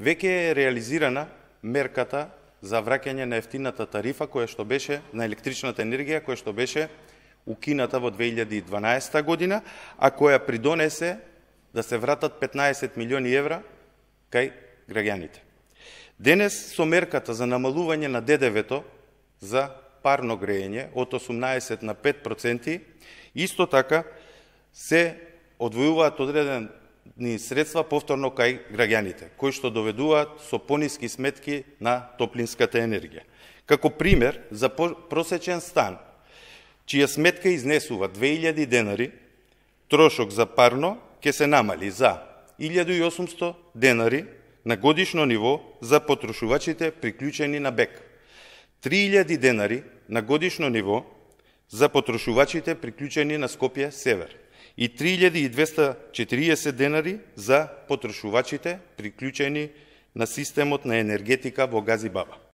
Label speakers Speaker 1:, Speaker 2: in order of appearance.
Speaker 1: Веќе е реализирана мерката за враќање на ефтината тарифа која што беше на електричната енергија која што беше укината во 2012 година, а која придонесе да се вратат 15 милиони евра кај граѓаните. Денес со мерката за намалување на ДДВ-то за парно грејење од 18 на 5%, исто така се одвојуваат одреден ни средства повторно кај граѓаните, кои што доведуваат со пониски сметки на топлинската енергија. Како пример, за просечен стан, чија сметка изнесува 2000 денари, трошок за парно ќе се намали за 1800 денари на годишно ниво за потрошувачите приклучени на БЕК, 3000 денари на годишно ниво за потрошувачите приклучени на Скопје Север, и 3240 денари за потрошувачите приклучени на системот на енергетика во Газибаба.